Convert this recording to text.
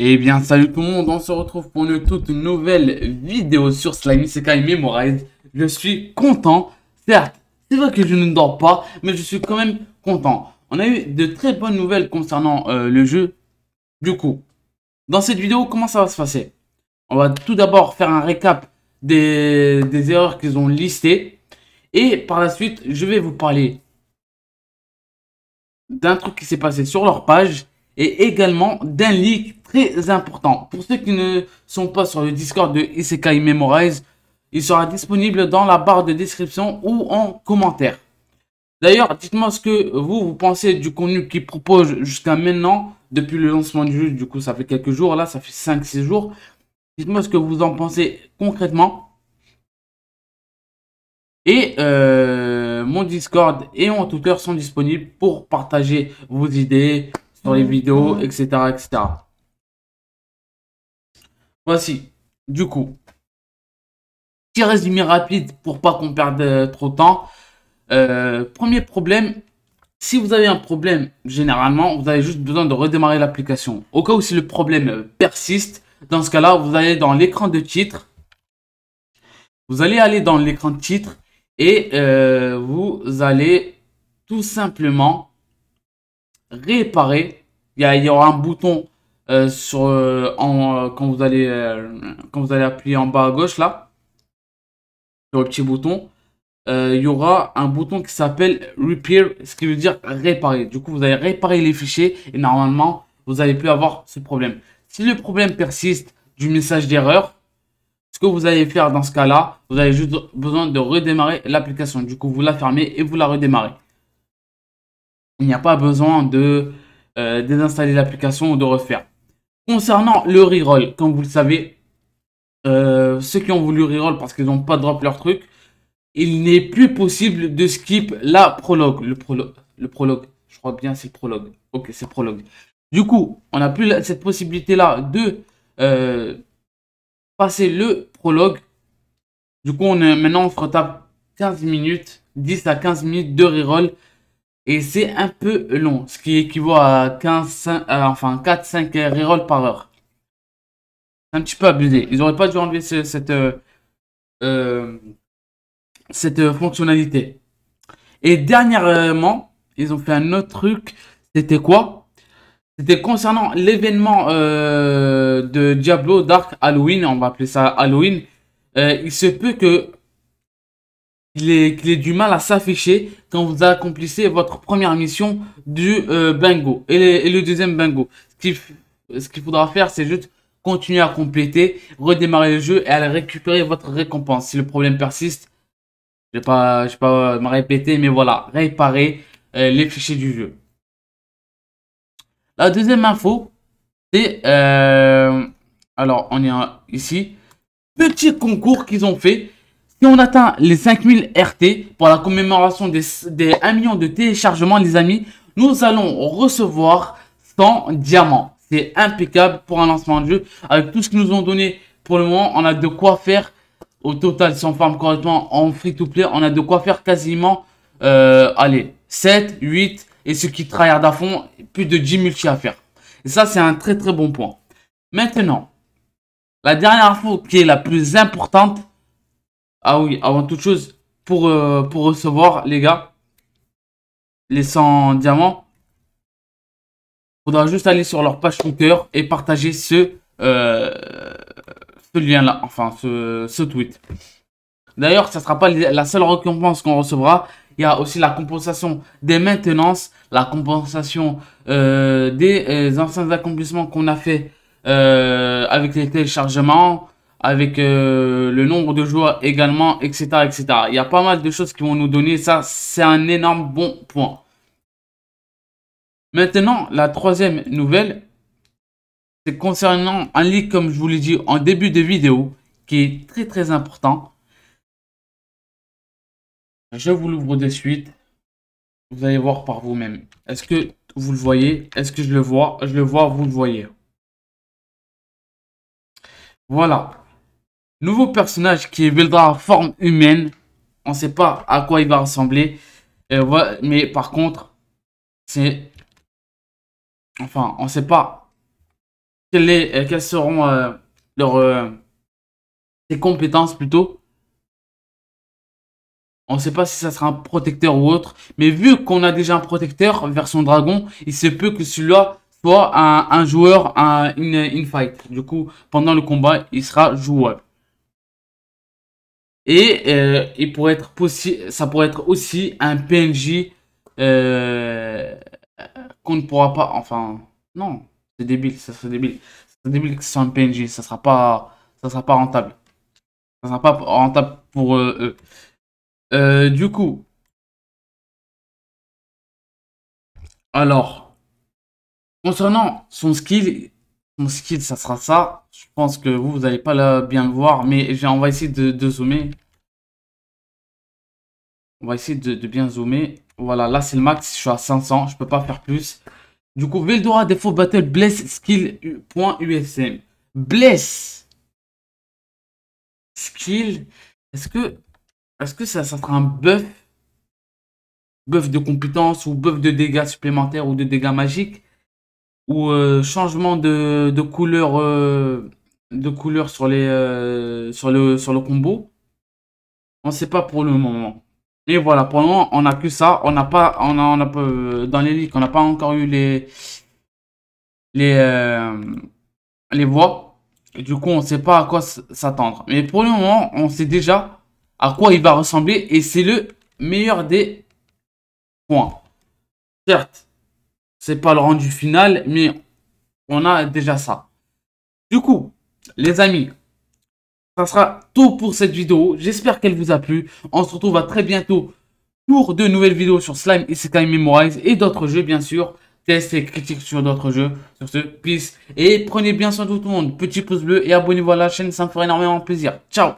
Et eh bien salut tout le monde, on se retrouve pour une toute nouvelle vidéo sur Slimy Sekai Memorize. Je suis content, certes, c'est vrai que je ne dors pas, mais je suis quand même content. On a eu de très bonnes nouvelles concernant euh, le jeu. Du coup, dans cette vidéo, comment ça va se passer On va tout d'abord faire un récap des erreurs qu'ils ont listées. Et par la suite, je vais vous parler d'un truc qui s'est passé sur leur page et également d'un leak très important. Pour ceux qui ne sont pas sur le Discord de Isekai Memorize, il sera disponible dans la barre de description ou en commentaire. D'ailleurs, dites-moi ce que vous, vous pensez du contenu qu'il propose jusqu'à maintenant, depuis le lancement du jeu, du coup ça fait quelques jours, là ça fait 5-6 jours. Dites-moi ce que vous en pensez concrètement. Et euh, mon Discord et mon Twitter sont disponibles pour partager vos idées, dans les vidéos, etc., etc. Voici, du coup, petit résumé rapide pour pas qu'on perde euh, trop de temps. Euh, premier problème, si vous avez un problème, généralement, vous avez juste besoin de redémarrer l'application. Au cas où si le problème euh, persiste, dans ce cas-là, vous allez dans l'écran de titre. Vous allez aller dans l'écran de titre et vous allez tout simplement réparer. Il y, aura un bouton euh, sur, euh, euh, quand, vous allez, quand vous allez appuyer en bas à gauche là. Sur le petit bouton. il y aura un bouton qui s'appelle Repair, ce qui veut dire réparer. Du coup, vous allez réparer les fichiers et normalement, vous allez plus avoir ce problème. Si le problème persiste du message d'erreur, ce que vous allez faire dans ce cas-là, vous avez juste besoin de redémarrer l'application. Du coup, vous la fermez et vous la redémarrez. Il n'y a pas besoin de euh, désinstaller l'application ou de refaire. Concernant le reroll, comme vous le savez, euh, ceux qui ont voulu reroll parce qu'ils n'ont pas drop leur truc, il n'est plus possible de skip la prologue. Le, prologue. je crois bien c'est le prologue. Ok, c'est prologue. Du coup, on n'a plus cette possibilité-là de euh, passer le prologue. Du coup, on est, maintenant on se 15 minutes, 10 à 15 minutes de reroll et c'est un peu long, ce qui équivaut à 15, euh, enfin 4-5 euh, rerolls par heure. Un petit peu abusé. Ils auraient pas dû enlever cette, euh, cette fonctionnalité. Et dernièrement, ils ont fait un autre truc. C'était quoi C'était concernant l'événement de Diablo Dark Halloween. On va appeler ça Halloween. il se peut que qu'il est, du mal à s'afficher quand vous accomplissez votre première mission du euh, bingo et, le deuxième bingo. Ce qu'il faudra faire, c'est juste continuer à compléter, redémarrer le jeu et aller récupérer votre récompense. Si le problème persiste, je ne pas, je vais pas me répéter, mais voilà, réparer euh, les fichiers du jeu. La deuxième info, c'est... Euh, alors, on est ici. Petit concours qu'ils ont fait si on atteint les 5000 RT pour la commémoration des, 1 million de téléchargements, les amis, nous allons recevoir 100 diamants. C'est impeccable pour un lancement de jeu. Avec tout ce qu'ils nous ont donné pour le moment, on a de quoi faire au total, si on farm correctement en free-to-play, on a de quoi faire quasiment, euh, allez, 7, 8, et ceux qui travaillent à fond, plus de 10 multi à faire. Et ça, c'est un très très bon point. Maintenant, la dernière info qui est la plus importante, ah oui, avant toute chose, pour, euh, pour recevoir, les gars, les 100 diamants, il faudra juste aller sur leur page Twitter et partager ce, euh, lien-là, enfin ce, tweet. D'ailleurs, ça ne sera pas la seule récompense qu'on recevra. Il y a aussi la compensation des maintenances, la compensation euh, des anciens accomplissements qu'on a fait avec les téléchargements, avec euh, le nombre de joueurs également, etc., etc. Il y a pas mal de choses qui vont nous donner ça. C'est un énorme bon point. Maintenant, la troisième nouvelle, c'est concernant un lit comme je vous l'ai dit en début de vidéo, qui est très très important. Je vous l'ouvre de suite. Vous allez voir par vous-même. Est-ce que vous le voyez Est-ce que je le vois Je le vois, vous le voyez. Voilà. Nouveau personnage qui est en forme humaine. On ne sait pas à quoi il va ressembler. mais par contre, c'est... Enfin, on ne sait pas euh, quelles, seront euh, leurs... Euh, ses compétences plutôt. On ne sait pas si ça sera un protecteur ou autre. Mais vu qu'on a déjà un protecteur vers son dragon, il se peut que celui-là soit un, joueur, un, une, une fight. Du coup, pendant le combat, il sera jouable. Et il euh, pourrait être possible, ça pourrait être aussi un PNJ euh, qu'on ne pourra pas. Enfin, non, c'est débile, ça serait débile. C'est débile que ce soit un PNJ, ça sera pas, ça sera pas rentable. Ça sera pas rentable pour euh, eux. du coup, alors concernant son skill, mon skill, ça sera ça. Je pense que vous, vous n'allez pas bien le voir, mais on va essayer de, zoomer. On va essayer de, bien zoomer. Voilà, là c'est le max, je suis à 500, je peux pas faire plus. Du coup, Veldora défaut battle bless skill.usm. Bless skill. Est-ce que est-ce que ça, ça sera un buff buff de compétence ou buff de dégâts supplémentaires ou de dégâts magiques ou euh, changement de, de couleur euh, de couleur sur les euh, sur le sur le combo on sait pas pour le moment Et voilà pour le moment on a que ça on n'a pas on on a dans les leaks on n'a pas encore eu les les les voix du coup on sait pas à quoi s'attendre mais pour le moment on sait déjà à quoi il va ressembler et c'est le meilleur des points certes pas le rendu final, mais on a déjà ça. Du coup, les amis, ça sera tout pour cette vidéo. J'espère qu'elle vous a plu. On se retrouve à très bientôt pour de nouvelles vidéos sur Slime, et Time Memorize et d'autres jeux, bien sûr. Tests et critiques sur d'autres jeux. Sur ce, peace. Et prenez bien soin de tout le monde. Petit pouce bleu et abonnez-vous à la chaîne, ça me ferait énormément plaisir. Ciao